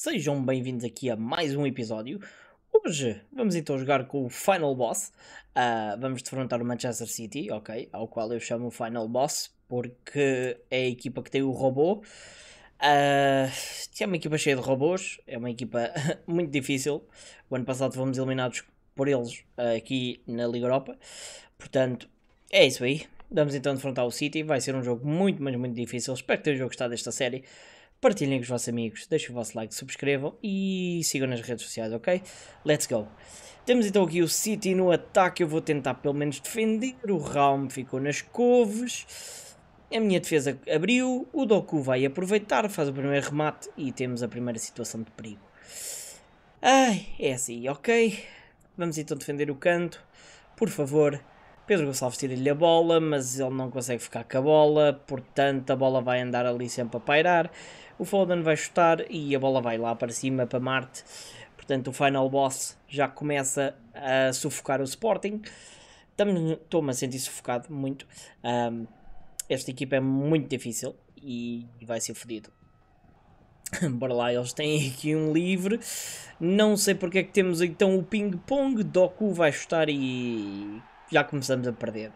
Sejam bem-vindos aqui a mais um episódio. Hoje vamos então jogar com o Final Boss. Uh, vamos defrontar o Manchester City, ok? Ao qual eu chamo Final Boss porque é a equipa que tem o robô. Uh, é uma equipa cheia de robôs, é uma equipa muito difícil. O ano passado fomos eliminados por eles uh, aqui na Liga Europa. Portanto, é isso aí. Vamos então defrontar o City. Vai ser um jogo muito, mas muito difícil. Espero que tenham gostado desta série partilhem com os vossos amigos, deixem o vosso like, subscrevam e sigam nas redes sociais, ok? Let's go! Temos então aqui o City no ataque, eu vou tentar pelo menos defender, o Raum ficou nas couves, a minha defesa abriu, o Doku vai aproveitar, faz o primeiro remate e temos a primeira situação de perigo. Ai, é assim, ok? Vamos então defender o canto, por favor, Pedro Gonçalves tira-lhe a bola, mas ele não consegue ficar com a bola, portanto a bola vai andar ali sempre a pairar. O Foden vai chutar e a bola vai lá para cima, para Marte. Portanto, o final boss já começa a sufocar o Sporting. Estou-me a sentir sufocado muito. Um, esta equipa é muito difícil e vai ser fodido. Bora lá, eles têm aqui um livre. Não sei porque é que temos então o ping-pong. Doku vai chutar e já começamos a perder.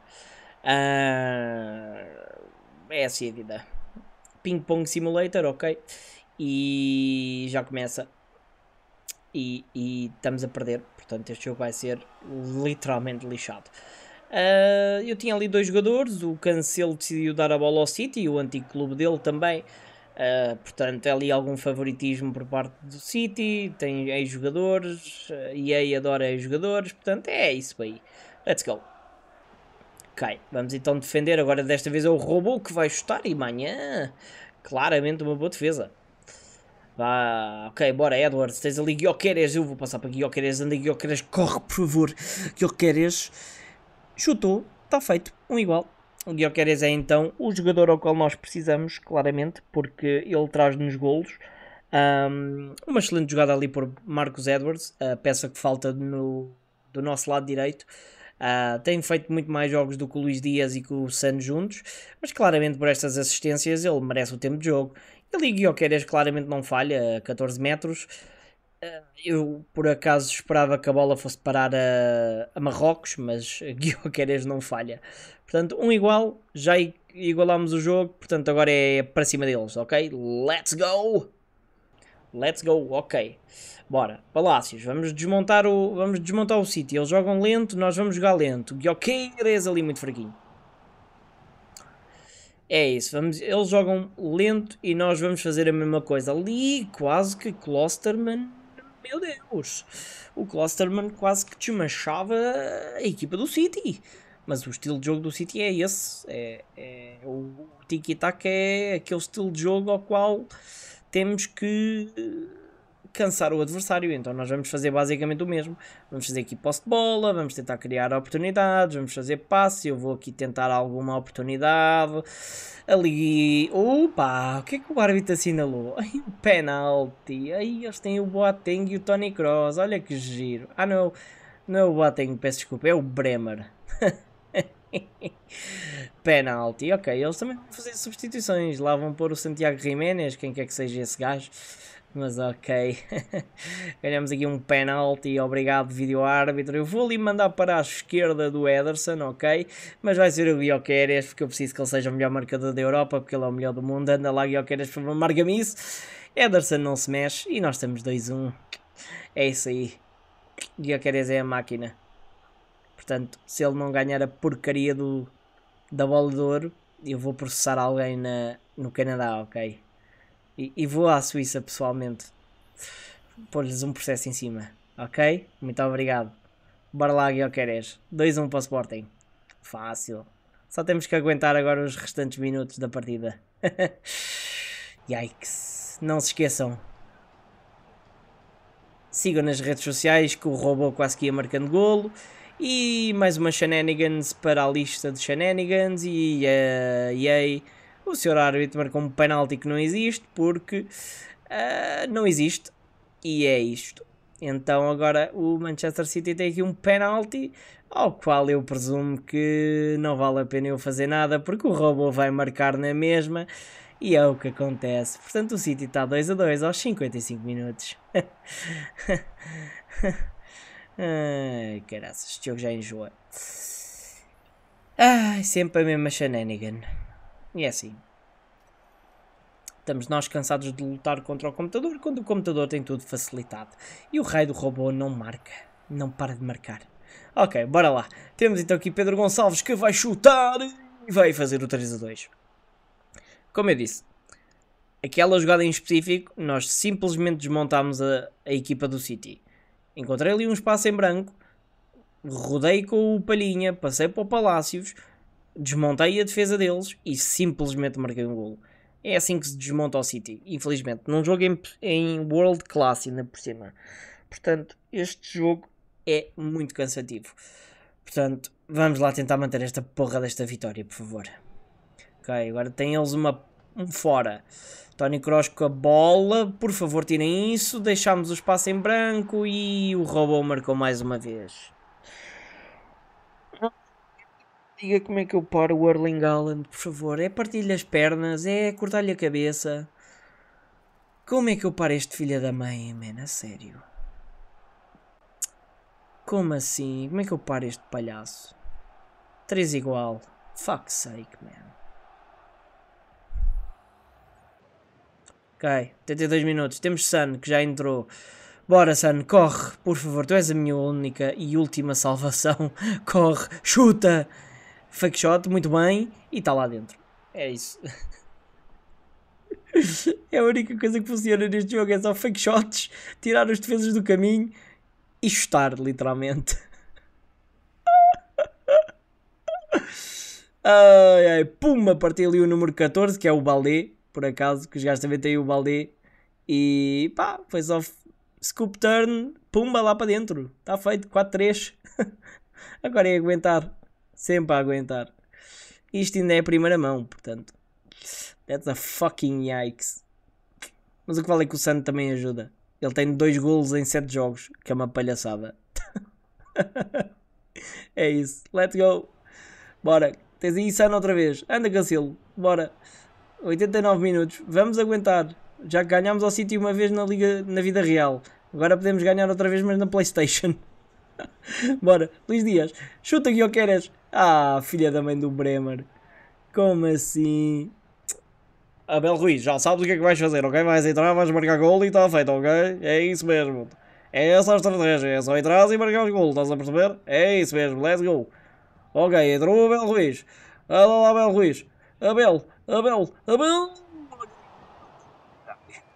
Uh, é assim a vida. Ping Pong Simulator, ok. E já começa. E, e estamos a perder. Portanto, este jogo vai ser literalmente lixado. Uh, eu tinha ali dois jogadores. O Cancelo decidiu dar a bola ao City, o antigo clube dele também. Uh, portanto, é ali algum favoritismo por parte do City. Tem ex-jogadores. e aí adora ex-jogadores. Portanto, é isso aí. Let's go. Ok, vamos então defender. Agora desta vez é o robô que vai chutar e manhã. Claramente uma boa defesa. Vá, ok, bora Edwards, tens ali Guioqueres, eu vou passar para Guioqueres, anda Guioqueres, corre por favor, Guioqueres, chutou, está feito, um igual. O Guioqueres é então o jogador ao qual nós precisamos, claramente, porque ele traz-nos golos. Um, uma excelente jogada ali por Marcos Edwards, a peça que falta no, do nosso lado direito. Uh, ah, tem feito muito mais jogos do que o Luís Dias e com o San juntos, mas claramente por estas assistências ele merece o tempo de jogo. E ali Guioqueiras claramente não falha, a 14 metros. Uh, eu por acaso esperava que a bola fosse parar a, a Marrocos, mas Guioqueiras não falha. Portanto, um igual, já igualámos o jogo, portanto agora é para cima deles, ok? Let's go! Let's go, ok. Bora, Palácios, vamos desmontar o, vamos desmontar o sítio. Eles jogam lento, nós vamos jogar lento. Gyokires é ali muito fraquinho. É isso, vamos, eles jogam lento e nós vamos fazer a mesma coisa. Ali quase que Klosterman, meu Deus, o Klosterman quase que desmanchava a equipa do City. Mas o estilo de jogo do City é esse, é, é o tiki-taka é aquele estilo de jogo ao qual temos que eh, cansar o adversário. Então nós vamos fazer basicamente o mesmo. Vamos fazer aqui posse de bola, vamos tentar criar oportunidades, vamos fazer passe. Eu vou aqui tentar alguma oportunidade. Ali. Opa! O que é que o árbitro assinalou? Ai, o penalti. Aí eles têm o Boateng e o Tony Cross. Olha que giro. Ah não, não é o Boateng, peço desculpa, é o Bremer. penalti. Ok, eles também vão fazer substituições. Lá vão pôr o Santiago Jiménez, quem quer que seja esse gajo. Mas ok, ganhamos aqui um penalti, obrigado vídeo árbitro. Eu vou ali mandar para a esquerda do Ederson, ok? Mas vai ser o Guioqueres, porque eu preciso que ele seja o melhor marcador da Europa, porque ele é o melhor do mundo. Anda lá Guioqueres, por favor, marca-me isso. Ederson não se mexe e nós estamos 2-1. É isso aí. Guioqueres é a máquina. Portanto, se ele não ganhar a porcaria do da bola de ouro, eu vou processar alguém na, no Canadá, ok? E, e vou à Suíça pessoalmente pôr-lhes um processo em cima, ok? Muito obrigado. Bora lá, Guilherme 2-1 para o Sporting. Fácil. Só temos que aguentar agora os restantes minutos da partida. Yikes. Não se esqueçam. Sigam nas redes sociais que o robô quase que ia marcando golo. E mais uma Shenanigans para a lista de Shenanigans e uh, o senhor árbitro marcou um penalti que não existe porque uh, não existe e é isto. Então agora o Manchester City tem aqui um penalti ao qual eu presumo que não vale a pena eu fazer nada porque o robô vai marcar na mesma e é o que acontece. Portanto o City está 2 a 2 aos 55 minutos. Ai, caraças, este jogo já enjoa. Ai, sempre a mesma shenanigan. E é assim. Estamos nós cansados de lutar contra o computador quando o computador tem tudo facilitado. E o raio do robô não marca. Não para de marcar. Ok, bora lá. Temos então aqui Pedro Gonçalves que vai chutar e vai fazer o 3 a 2. Como eu disse, aquela jogada em específico, nós simplesmente desmontámos a, a equipa do City. Encontrei ali um espaço em branco, rodei com o Palhinha, passei para o Palácios, desmontei a defesa deles e simplesmente marquei um golo. É assim que se desmonta o City, infelizmente. Num jogo em, em world class, ainda por cima. Portanto, este jogo é muito cansativo. Portanto, vamos lá tentar manter esta porra desta vitória, por favor. Ok, agora tem eles uma um fora. Tony Kroos com a bola, por favor tirem isso, deixámos o espaço em branco e o robô marcou mais uma vez. Diga como é que eu paro o Erling Haaland, por favor. É partir-lhe as pernas, é cortar-lhe a cabeça. Como é que eu paro este filho da mãe, man? A sério. Como assim? Como é que eu paro este palhaço? 3 igual. Fuck sake, man. Ok, 32 minutos. Temos Sun, que já entrou. Bora, Sun, corre, por favor. Tu és a minha única e última salvação. Corre, chuta! Fake shot, muito bem. E está lá dentro. É isso. é a única coisa que funciona neste jogo. É só fake shots, tirar os defesas do caminho e chutar, literalmente. ai, ai, puma, partiu ali o número 14, que é o balé por acaso, que os gajos também têm o balde. E pá, foi só scoop turn, pumba lá para dentro. Está feito, 4-3. Agora é aguentar. Sempre a aguentar. Isto ainda é a primeira mão, portanto. That's a fucking yikes. Mas o que vale é que o Santo também ajuda. Ele tem dois golos em sete jogos, que é uma palhaçada. é isso. Let's go. Bora. Tens aí Sano outra vez. Anda, Cancelo. Bora. 89 minutos. Vamos aguentar. Já que ganhámos ao City uma vez na, Liga, na vida real. Agora podemos ganhar outra vez, mas na Playstation. Bora, Luís Dias. Chuta que queres. Ah, filha da mãe do Bremer. Como assim? Abel Ruiz, já sabes o que é que vais fazer, ok? Vais entrar, vais marcar gol e está feito, ok? É isso mesmo. É essa a estratégia, é só entrar e marcar os golos, estás a perceber? É isso mesmo, let's go. Ok, entrou o Abel Ruiz. Olha lá, Abel Ruiz. Abel, Abel, Abel!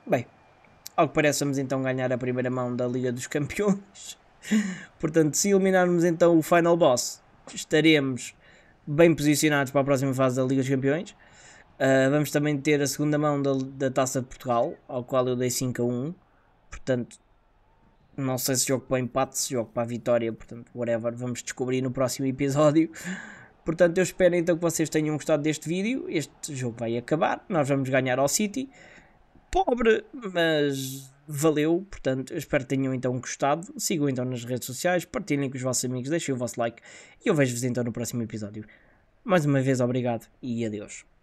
Bem, ao que parece, vamos então ganhar a primeira mão da Liga dos Campeões. Portanto, se eliminarmos então o Final Boss, estaremos bem posicionados para a próxima fase da Liga dos Campeões. Uh, vamos também ter a segunda mão da, da, Taça de Portugal, ao qual eu dei 5 a 1. Portanto, não sei se jogo para empate, se jogo para a vitória. Portanto, whatever, vamos descobrir no próximo episódio. Portanto, eu espero então que vocês tenham gostado deste vídeo. Este jogo vai acabar, nós vamos ganhar ao City. Pobre, mas valeu. Portanto, eu espero que tenham então gostado. Sigam então nas redes sociais, partilhem com os vossos amigos, deixem o vosso like e eu vejo-vos então no próximo episódio. Mais uma vez, obrigado e adeus.